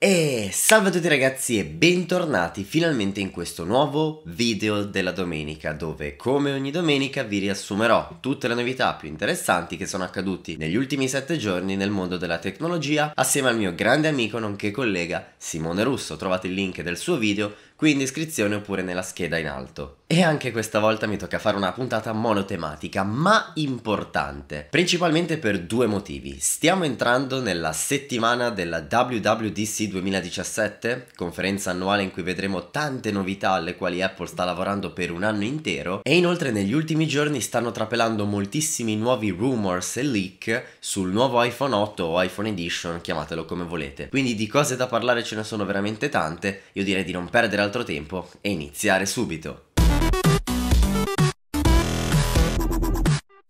E salve a tutti ragazzi e bentornati finalmente in questo nuovo video della domenica dove come ogni domenica vi riassumerò tutte le novità più interessanti che sono accaduti negli ultimi 7 giorni nel mondo della tecnologia assieme al mio grande amico nonché collega Simone Russo. Trovate il link del suo video qui in descrizione oppure nella scheda in alto. E anche questa volta mi tocca fare una puntata monotematica, ma importante, principalmente per due motivi. Stiamo entrando nella settimana della WWDC 2017, conferenza annuale in cui vedremo tante novità alle quali Apple sta lavorando per un anno intero, e inoltre negli ultimi giorni stanno trapelando moltissimi nuovi rumors e leak sul nuovo iPhone 8 o iPhone Edition, chiamatelo come volete. Quindi di cose da parlare ce ne sono veramente tante, io direi di non perdere altro altro tempo e iniziare subito.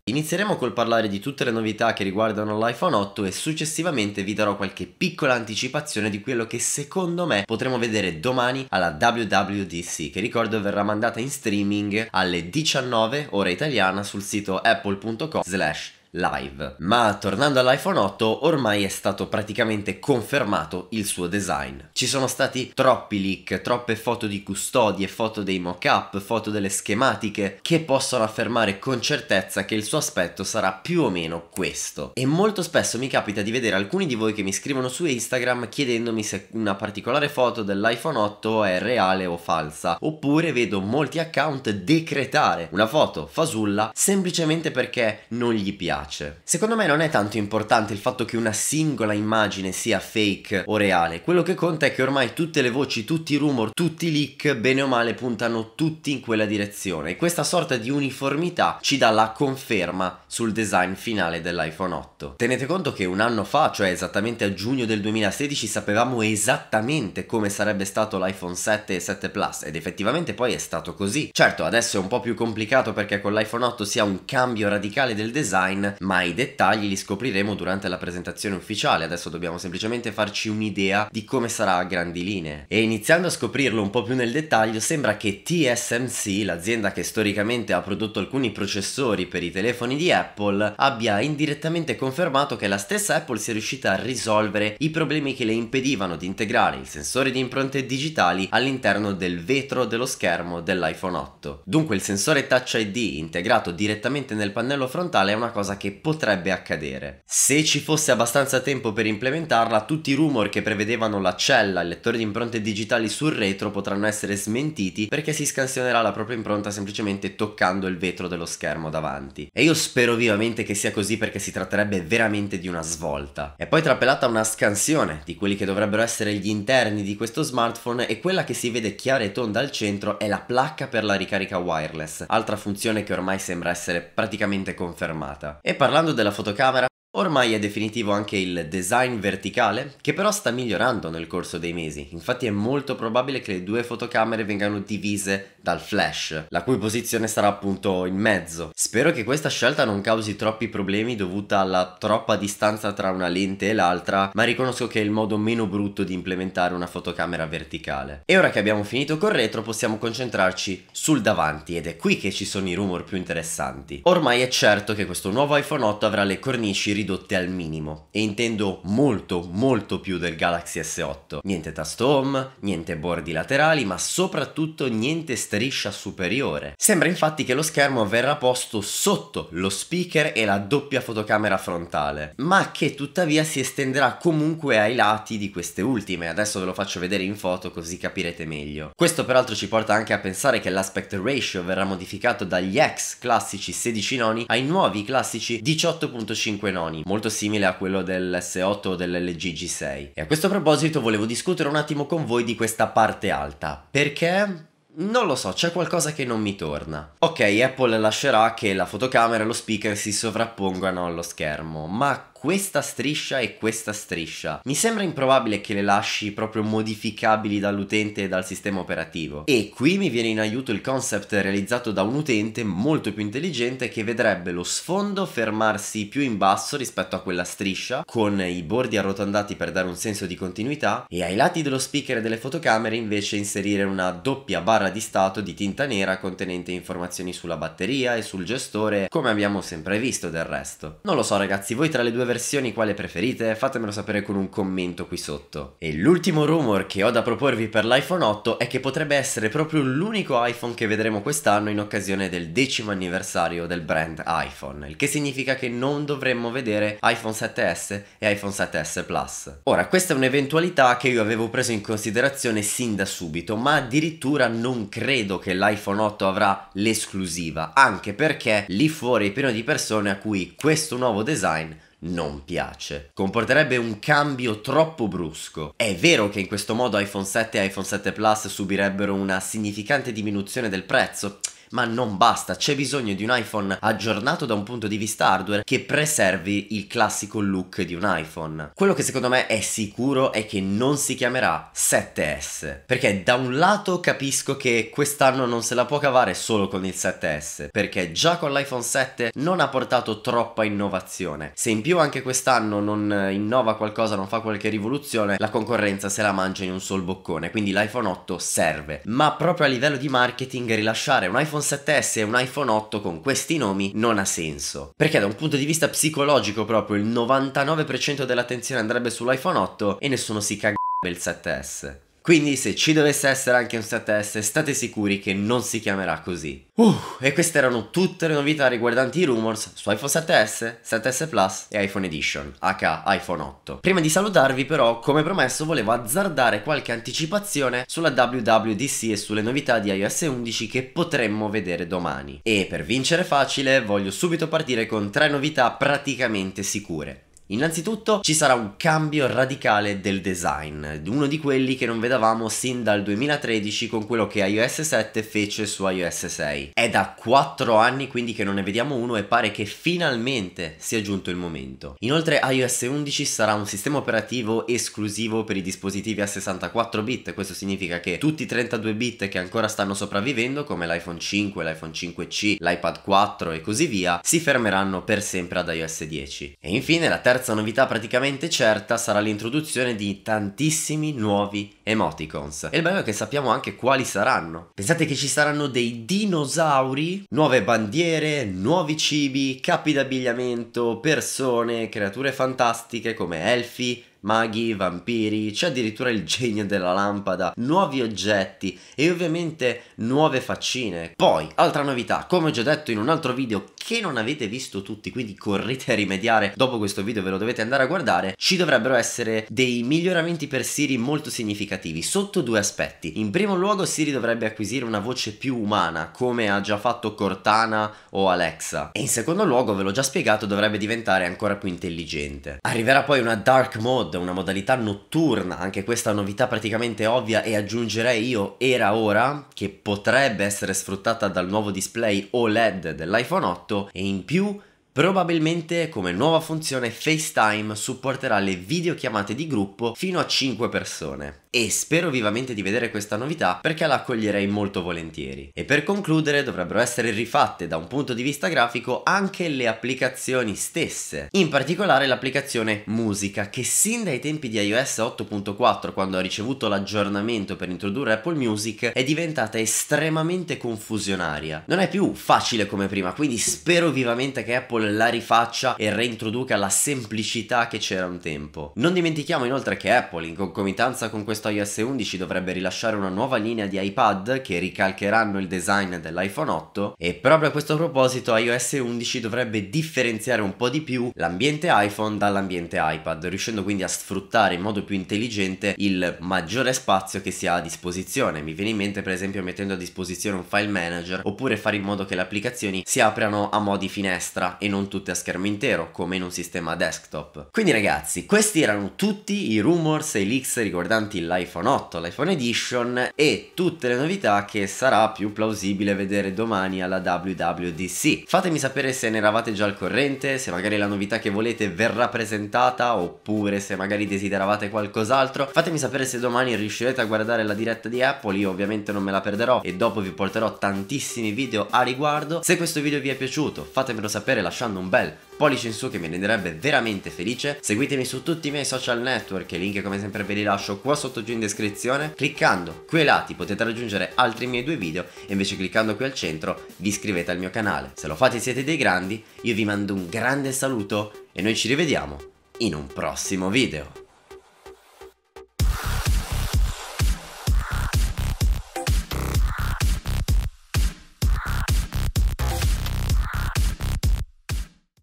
Inizieremo col parlare di tutte le novità che riguardano l'iPhone 8 e successivamente vi darò qualche piccola anticipazione di quello che secondo me potremo vedere domani alla WWDC che ricordo verrà mandata in streaming alle 19 ora italiana sul sito apple.com slash live. Ma tornando all'iPhone 8, ormai è stato praticamente confermato il suo design. Ci sono stati troppi leak, troppe foto di custodie, foto dei mock-up, foto delle schematiche che possono affermare con certezza che il suo aspetto sarà più o meno questo. E molto spesso mi capita di vedere alcuni di voi che mi scrivono su Instagram chiedendomi se una particolare foto dell'iPhone 8 è reale o falsa, oppure vedo molti account decretare una foto fasulla semplicemente perché non gli piace piace. Secondo me non è tanto importante il fatto che una singola immagine sia fake o reale, quello che conta è che ormai tutte le voci, tutti i rumor, tutti i leak, bene o male, puntano tutti in quella direzione e questa sorta di uniformità ci dà la conferma sul design finale dell'iPhone 8. Tenete conto che un anno fa, cioè esattamente a giugno del 2016, sapevamo esattamente come sarebbe stato l'iPhone 7 e 7 Plus ed effettivamente poi è stato così. Certo, adesso è un po' più complicato perché con l'iPhone 8 si ha un cambio radicale del design, ma i dettagli li scopriremo durante la presentazione ufficiale, adesso dobbiamo semplicemente farci un'idea di come sarà a grandi linee. E iniziando a scoprirlo un po' più nel dettaglio, sembra che TSMC, l'azienda che storicamente ha prodotto alcuni processori per i telefoni di Apple, abbia indirettamente confermato che la stessa Apple sia riuscita a risolvere i problemi che le impedivano di integrare il sensore di impronte digitali all'interno del vetro dello schermo dell'iPhone 8. Dunque il sensore Touch ID integrato direttamente nel pannello frontale è una cosa che potrebbe accadere. Se ci fosse abbastanza tempo per implementarla, tutti i rumor che prevedevano la cella, e il lettore di impronte digitali sul retro potranno essere smentiti perché si scansionerà la propria impronta semplicemente toccando il vetro dello schermo davanti. E io spero vivamente che sia così perché si tratterebbe veramente di una svolta. E poi trapelata una scansione di quelli che dovrebbero essere gli interni di questo smartphone e quella che si vede chiara e tonda al centro è la placca per la ricarica wireless, altra funzione che ormai sembra essere praticamente confermata. E parlando della fotocamera, Ormai è definitivo anche il design verticale, che però sta migliorando nel corso dei mesi, infatti è molto probabile che le due fotocamere vengano divise dal flash, la cui posizione sarà appunto in mezzo. Spero che questa scelta non causi troppi problemi dovuta alla troppa distanza tra una lente e l'altra, ma riconosco che è il modo meno brutto di implementare una fotocamera verticale. E ora che abbiamo finito col retro possiamo concentrarci sul davanti ed è qui che ci sono i rumor più interessanti. Ormai è certo che questo nuovo iPhone 8 avrà le cornici ridotte ridotte al minimo e intendo molto molto più del Galaxy S8. Niente tasto home, niente bordi laterali, ma soprattutto niente striscia superiore. Sembra infatti che lo schermo verrà posto sotto lo speaker e la doppia fotocamera frontale, ma che tuttavia si estenderà comunque ai lati di queste ultime. Adesso ve lo faccio vedere in foto così capirete meglio. Questo peraltro ci porta anche a pensare che l'aspect ratio verrà modificato dagli ex classici 16 noni ai nuovi classici 18.5 noni Sony, molto simile a quello dell'S8 o dell'LG G6. E a questo proposito volevo discutere un attimo con voi di questa parte alta, perché non lo so, c'è qualcosa che non mi torna. Ok, Apple lascerà che la fotocamera e lo speaker si sovrappongano allo schermo, ma questa striscia e questa striscia. Mi sembra improbabile che le lasci proprio modificabili dall'utente e dal sistema operativo. E qui mi viene in aiuto il concept realizzato da un utente molto più intelligente che vedrebbe lo sfondo fermarsi più in basso rispetto a quella striscia, con i bordi arrotondati per dare un senso di continuità, e ai lati dello speaker e delle fotocamere invece inserire una doppia barra di stato di tinta nera contenente informazioni sulla batteria e sul gestore, come abbiamo sempre visto del resto. Non lo so ragazzi, voi tra le due versioni quale preferite? Fatemelo sapere con un commento qui sotto. E l'ultimo rumor che ho da proporvi per l'iPhone 8 è che potrebbe essere proprio l'unico iPhone che vedremo quest'anno in occasione del decimo anniversario del brand iPhone, il che significa che non dovremmo vedere iPhone 7S e iPhone 7S Plus. Ora, questa è un'eventualità che io avevo preso in considerazione sin da subito, ma addirittura non credo che l'iPhone 8 avrà l'esclusiva, anche perché lì fuori è pieno di persone a cui questo nuovo design non piace. Comporterebbe un cambio troppo brusco. È vero che in questo modo iPhone 7 e iPhone 7 Plus subirebbero una significante diminuzione del prezzo, ma non basta, c'è bisogno di un iPhone aggiornato da un punto di vista hardware che preservi il classico look di un iPhone. Quello che secondo me è sicuro è che non si chiamerà 7S, perché da un lato capisco che quest'anno non se la può cavare solo con il 7S, perché già con l'iPhone 7 non ha portato troppa innovazione. Se in più anche quest'anno non innova qualcosa, non fa qualche rivoluzione, la concorrenza se la mangia in un sol boccone, quindi l'iPhone 8 serve. Ma proprio a livello di marketing rilasciare un iPhone iPhone 7S e un iPhone 8 con questi nomi non ha senso. Perché da un punto di vista psicologico proprio il 99% dell'attenzione andrebbe sull'iPhone 8 e nessuno si caga il 7S. Quindi se ci dovesse essere anche un 7S state sicuri che non si chiamerà così. Uh, e queste erano tutte le novità riguardanti i rumors su iPhone 7S, 7S Plus e iPhone Edition, aka iPhone 8. Prima di salutarvi però, come promesso, volevo azzardare qualche anticipazione sulla WWDC e sulle novità di iOS 11 che potremmo vedere domani. E per vincere facile voglio subito partire con tre novità praticamente sicure. Innanzitutto ci sarà un cambio radicale del design, uno di quelli che non vedevamo sin dal 2013 con quello che iOS 7 fece su iOS 6. È da 4 anni quindi che non ne vediamo uno e pare che finalmente sia giunto il momento. Inoltre iOS 11 sarà un sistema operativo esclusivo per i dispositivi a 64 bit, questo significa che tutti i 32 bit che ancora stanno sopravvivendo come l'iPhone 5, l'iPhone 5C, l'iPad 4 e così via si fermeranno per sempre ad iOS 10. E infine la terza terza novità praticamente certa sarà l'introduzione di tantissimi nuovi emoticons. E il bello è che sappiamo anche quali saranno. Pensate che ci saranno dei dinosauri, nuove bandiere, nuovi cibi, capi d'abbigliamento, persone, creature fantastiche come elfi, maghi, vampiri, c'è addirittura il genio della lampada, nuovi oggetti e ovviamente nuove faccine. Poi, altra novità, come ho già detto in un altro video che non avete visto tutti, quindi correte a rimediare dopo questo video, ve lo dovete andare a guardare, ci dovrebbero essere dei miglioramenti per Siri molto significativi sotto due aspetti. In primo luogo Siri dovrebbe acquisire una voce più umana, come ha già fatto Cortana o Alexa. E in secondo luogo, ve l'ho già spiegato, dovrebbe diventare ancora più intelligente. Arriverà poi una dark mode, una modalità notturna, anche questa novità praticamente ovvia e aggiungerei io era ora, che potrebbe essere sfruttata dal nuovo display OLED dell'iPhone 8 e in più Probabilmente come nuova funzione FaceTime supporterà le videochiamate di gruppo fino a 5 persone e spero vivamente di vedere questa novità perché la accoglierei molto volentieri. E per concludere dovrebbero essere rifatte da un punto di vista grafico anche le applicazioni stesse, in particolare l'applicazione Musica che sin dai tempi di iOS 8.4 quando ha ricevuto l'aggiornamento per introdurre Apple Music è diventata estremamente confusionaria. Non è più facile come prima, quindi spero vivamente che Apple Apple la rifaccia e reintroduca la semplicità che c'era un tempo. Non dimentichiamo inoltre che Apple in concomitanza con questo iOS 11 dovrebbe rilasciare una nuova linea di iPad che ricalcheranno il design dell'iPhone 8 e proprio a questo proposito iOS 11 dovrebbe differenziare un po' di più l'ambiente iPhone dall'ambiente iPad, riuscendo quindi a sfruttare in modo più intelligente il maggiore spazio che si ha a disposizione. Mi viene in mente per esempio mettendo a disposizione un file manager oppure fare in modo che le applicazioni si aprano a modi finestra e non tutte a schermo intero come in un sistema desktop. Quindi ragazzi, questi erano tutti i rumors e i leaks riguardanti l'iPhone 8, l'iPhone Edition e tutte le novità che sarà più plausibile vedere domani alla WWDC. Fatemi sapere se ne eravate già al corrente, se magari la novità che volete verrà presentata oppure se magari desideravate qualcos'altro. Fatemi sapere se domani riuscirete a guardare la diretta di Apple, io ovviamente non me la perderò e dopo vi porterò tantissimi video a riguardo. Se questo video vi è piaciuto fatemelo sapere, lasciate lasciando un bel pollice in su che mi renderebbe veramente felice. Seguitemi su tutti i miei social network, i link come sempre ve li lascio qua sotto giù in descrizione. Cliccando qui ai lati potete raggiungere altri miei due video e invece cliccando qui al centro vi iscrivete al mio canale. Se lo fate siete dei grandi, io vi mando un grande saluto e noi ci rivediamo in un prossimo video.